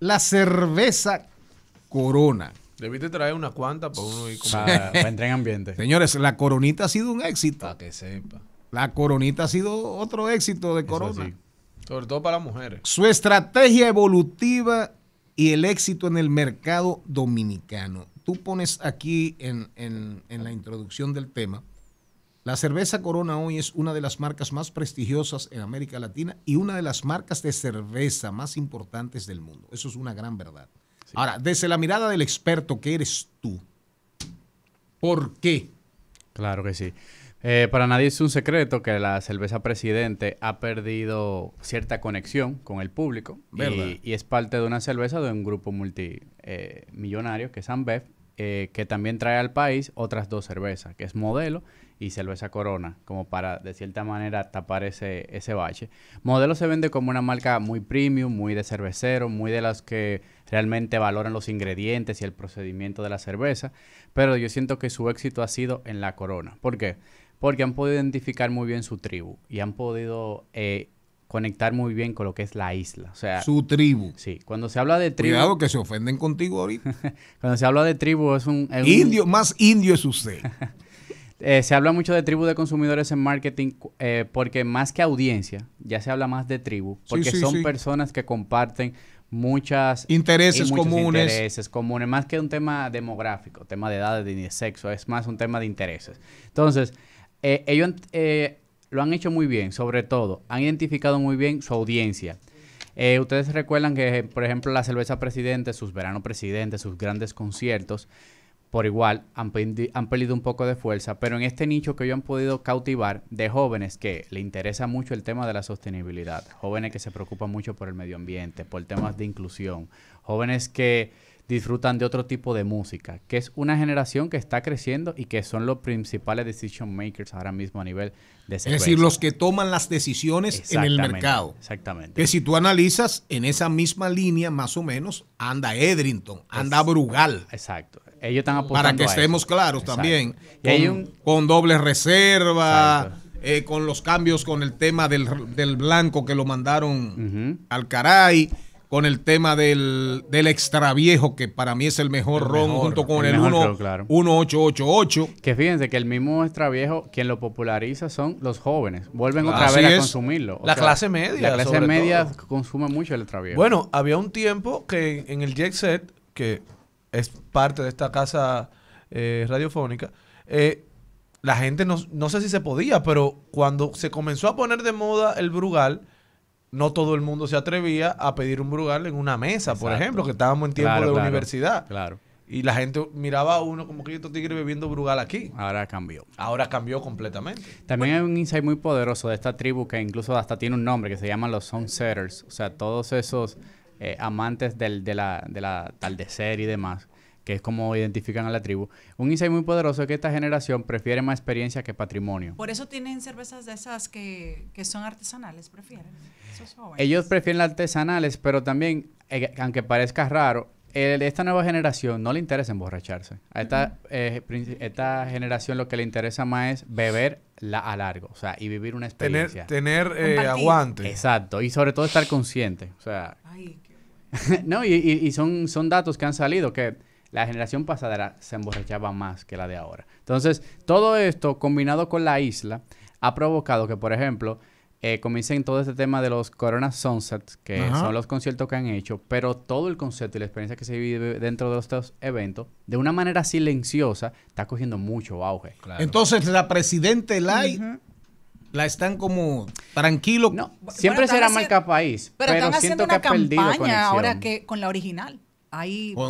la cerveza Corona. Debiste traer una cuanta para uno entrar en ambiente. Señores, la coronita ha sido un éxito. Para que sepa. La coronita ha sido otro éxito de Corona. Sobre todo para mujeres. Su estrategia evolutiva y el éxito en el mercado dominicano. Tú pones aquí en, en la introducción del tema la cerveza Corona hoy es una de las marcas más prestigiosas en América Latina y una de las marcas de cerveza más importantes del mundo. Eso es una gran verdad. Ahora, desde la mirada del experto que eres tú, ¿por qué? Claro que sí. Eh, para nadie es un secreto que la cerveza Presidente ha perdido cierta conexión con el público y, y, es parte de una cerveza de un grupo multimillonario eh, que es Ambev eh, que también trae al país otras dos cervezas, que es Modelo y Cerveza Corona, como para de cierta manera tapar ese, ese bache. Modelo se vende como una marca muy premium, muy de cervecero, muy de las que realmente valoran los ingredientes y el procedimiento de la cerveza, pero yo siento que su éxito ha sido en la Corona. ¿Por qué? Porque han podido identificar muy bien su tribu y han podido eh, conectar muy bien con lo que es la isla. O sea, su tribu. Sí, cuando se habla de tribu. Cuidado que se ofenden contigo ahorita. cuando se habla de tribu es un. indio, más indio es usted. Eh, se habla mucho de tribu de consumidores en marketing eh, porque más que audiencia, ya se habla más de tribu, porque son personas que comparten muchas intereses comunes. Intereses comunes, más que un tema demográfico, tema de edad, de sexo, es más un tema de intereses. Entonces, ellos eh, eh lo han hecho muy bien, sobre todo, han identificado muy bien su audiencia. Eh, ustedes recuerdan que, por ejemplo, la cerveza presidente, sus veranos presidentes, sus grandes conciertos, por igual han, pedido un poco de fuerza, pero en este nicho que ellos han podido cautivar de jóvenes que le interesa mucho el tema de la sostenibilidad, jóvenes que se preocupan mucho por el medio ambiente, por temas de inclusión, jóvenes que disfrutan de otro tipo de música, que es una generación que está creciendo y que son los principales decision makers ahora mismo a nivel de secuencia. Es decir, los que toman las decisiones en el mercado. Exactamente. Que si tú analizas en esa misma línea, más o menos, anda Edrington, anda Brugal. Exacto. Ellos están apuntando Para que estemos claros también. Con, doble reserva. Eh, con los cambios con el tema del, blanco que lo mandaron al caray con el tema del, del extraviejo, que para mí es el mejor ron, junto con el, claro. 1888. Que fíjense que el mismo extraviejo, quien lo populariza son los jóvenes. Vuelven ah, otra vez a consumirlo. la clase media. La clase media consume mucho el extraviejo. Bueno, había un tiempo que en el Jet Set, que es parte de esta casa eh, radiofónica, eh, la gente no, no sé si se podía, pero cuando se comenzó a poner de moda el Brugal no todo el mundo se atrevía a pedir un Brugal en una mesa, por ejemplo, que estábamos en tiempo de universidad. Claro. Y la gente miraba a uno como que yo tigre bebiendo Brugal aquí. Ahora cambió. Ahora cambió completamente. También hay un insight muy poderoso de esta tribu que incluso hasta tiene un nombre que se llama los Sunsetters. O sea, todos esos eh, amantes del, de la, de la y demás que es como identifican a la tribu. Un insight muy poderoso es que esta generación prefiere más experiencia que patrimonio. Por eso tienen cervezas de esas que, que son artesanales, prefieren. Ellos prefieren artesanales, pero también, eh, aunque parezca raro, esta nueva generación no le interesa emborracharse. A esta, eh, esta generación lo que le interesa más es beber a largo, o sea, y vivir una experiencia. Tener, eh, aguante. Exacto, y sobre todo estar consciente. O sea, Ay, qué no, y, y, y, son, son datos que han salido que la generación pasada se emborrachaba más que la de ahora. Entonces, todo esto combinado con la isla ha provocado que, por ejemplo, eh, comiencen todo este tema de los Corona Sunsets, que son los conciertos que han hecho, pero todo el concepto y la experiencia que se vive dentro de estos eventos, de una manera silenciosa, está cogiendo mucho auge. Entonces, la Presidente Lai la están como tranquilo. siempre será marca país, pero, siento que ha perdido ahora que con la original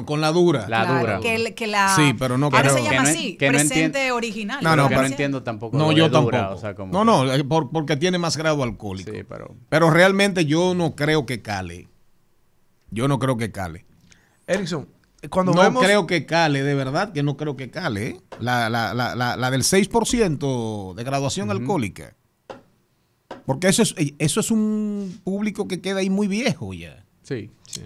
con, la dura. La Que, la, sí, pero no Ahora se llama así, presente original. No, no, pero entiendo tampoco. No, yo tampoco. no, no, eh, porque tiene más grado alcohólico. pero... realmente yo no creo que cale. Yo no creo que cale. Erickson, cuando no creo que cale, de verdad que no creo que cale. ¿eh? La, la, la, la, del 6% de graduación alcohólica. Porque eso es, eh, eso es un público que queda ahí muy viejo ya. Sí, sí.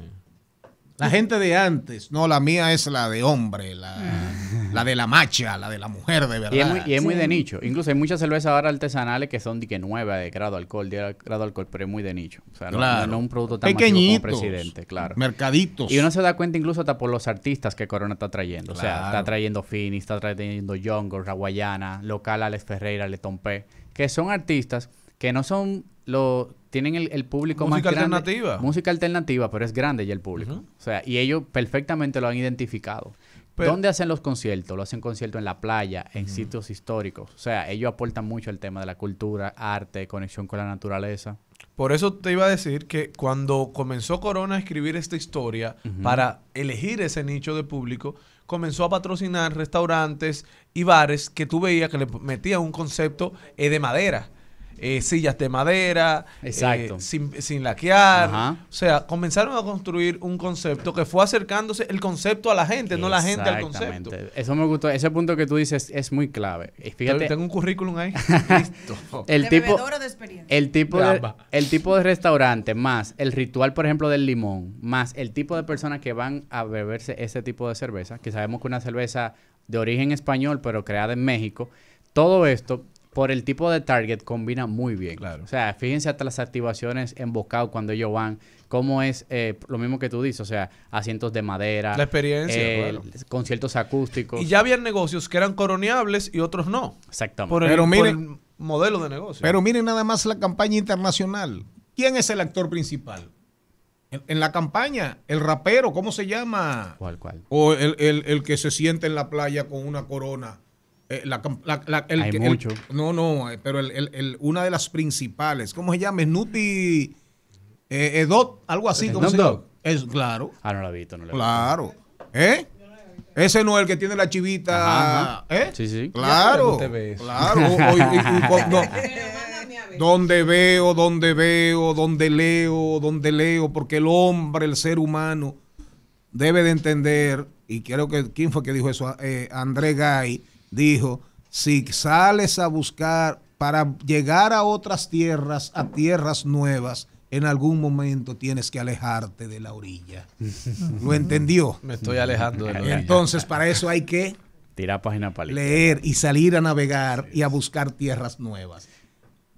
La gente de antes, no, la mía es la de hombre, la, mm. de la macha, la de la mujer, de verdad. Y es muy, de nicho. Incluso hay muchas cervezas ahora artesanales que son de que nueva de grado alcohol, de grado alcohol, pero es muy de nicho. O sea, no, un producto tan Pequeñitos, como presidente, claro. Mercaditos. Y uno se da cuenta incluso hasta por los artistas que Corona está trayendo. O sea, está trayendo Fini, está trayendo Jongo, Raguayana, local Alex Ferreira, Tompe, que son artistas que no son lo, tienen el, público más grande. Música alternativa. Música alternativa, pero es grande ya el público. O sea, y ellos perfectamente lo han identificado. ¿Dónde hacen los conciertos? Lo hacen conciertos en la playa, en sitios históricos. O sea, ellos aportan mucho al tema de la cultura, arte, conexión con la naturaleza. Por eso te iba a decir que cuando comenzó Corona a escribir esta historia para elegir ese nicho de público, comenzó a patrocinar restaurantes y bares que tú veías que le metían un concepto eh, de madera eh, sillas de madera, eh, sin, sin, laquear. O sea, comenzaron a construir un concepto que fue acercándose el concepto a la gente, no la gente al concepto. Eso me gustó, ese punto que tú dices es muy clave. tengo un currículum ahí. Listo. el, tipo, de el tipo de restaurante más el ritual, por ejemplo, del limón, más el tipo de personas que van a beberse ese tipo de cerveza, que sabemos que una cerveza de origen español, pero creada en México, todo esto por el tipo de target combina muy bien. Claro. O sea, fíjense hasta las activaciones en cuando ellos van, cómo es eh, lo mismo que tú dices, o sea, asientos de madera, la experiencia, eh, conciertos acústicos. Y ya había negocios que eran coroneables y otros no. Exactamente. Pero miren, modelo de negocio. Pero miren nada más la campaña internacional. ¿Quién es el actor principal? En, la campaña, el rapero, ¿cómo se llama? ¿Cuál, cuál? O el, el, que se siente en la playa con una corona eh, Hay mucho. no, no, eh, pero una de las principales, ¿cómo se llama? Snoopy eh, Edot, algo así. Es, claro. Ah, no la he visto, no la he Claro. ¿Eh? Ese no es el que tiene la chivita. ¿Eh? Sí, sí. Claro. Claro. Donde veo, donde veo, donde leo, donde leo, porque el hombre, el ser humano, debe de entender, y creo que, ¿quién fue que dijo eso? Eh, André Gay, dijo, si sales a buscar para llegar a otras tierras, a tierras nuevas, en algún momento tienes que alejarte de la orilla. ¿Lo entendió? Me estoy alejando de la orilla. Entonces, para eso hay que tirar página para leer y salir a navegar y a buscar tierras nuevas.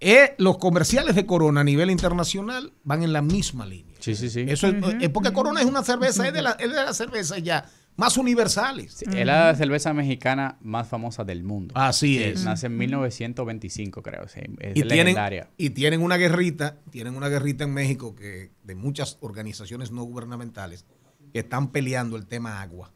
Eh, los comerciales de Corona a nivel internacional van en la misma línea. Sí, sí, sí. Eso eh, porque Corona es una cerveza, la, es de la cerveza ya más universales. es la cerveza mexicana más famosa del mundo. Así es. Nace en 1925, creo. y Tienen, una guerrita, tienen una guerrita en México que de muchas organizaciones no gubernamentales que están peleando el tema agua.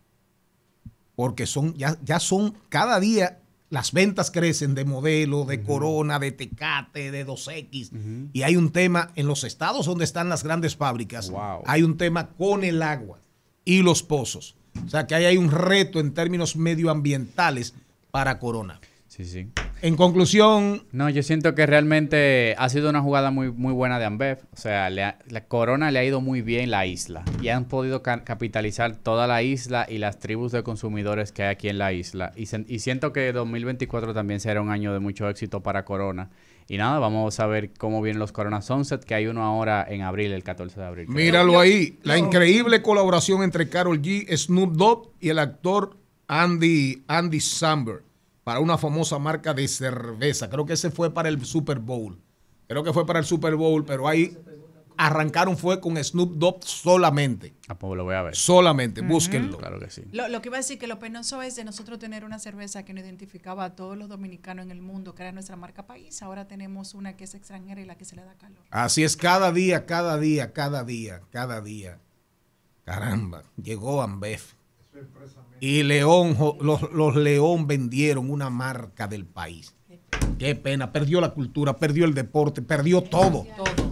Porque son, ya, ya son cada día las ventas crecen de modelo, de corona, de tecate, de 2X. Y hay un tema en los estados donde están las grandes fábricas. Hay un tema con el agua y los pozos. O sea que ahí hay un reto en términos medioambientales para Corona. Sí, sí en conclusión. No, yo siento que realmente ha sido una jugada muy, muy buena de Ambev. O sea, le la Corona le ha ido muy bien la isla y han podido capitalizar toda la isla y las tribus de consumidores que hay aquí en la isla. Y, siento que 2024 también será un año de mucho éxito para Corona. Y nada, vamos a ver cómo vienen los Corona Sunset, que hay uno ahora en abril, el 14 de abril. Míralo ahí, la increíble colaboración entre Carol G, Snoop Dogg y el actor Andy, Andy Samberg para una famosa marca de cerveza. Creo que ese fue para el Super Bowl. Creo que fue para el Super Bowl, pero ahí arrancaron fue con Snoop Dogg solamente. Ah, pues lo voy a ver. Solamente, búsquenlo. Claro que sí. Lo, que iba a decir que lo penoso es de nosotros tener una cerveza que nos identificaba a todos los dominicanos en el mundo, que era nuestra marca país. Ahora tenemos una que es extranjera y la que se le da calor. Así es, cada día, cada día, cada día, cada día. Caramba, llegó Ambef. Y León, los, León vendieron una marca del país. Qué pena, perdió la cultura, perdió el deporte, perdió todo. todo.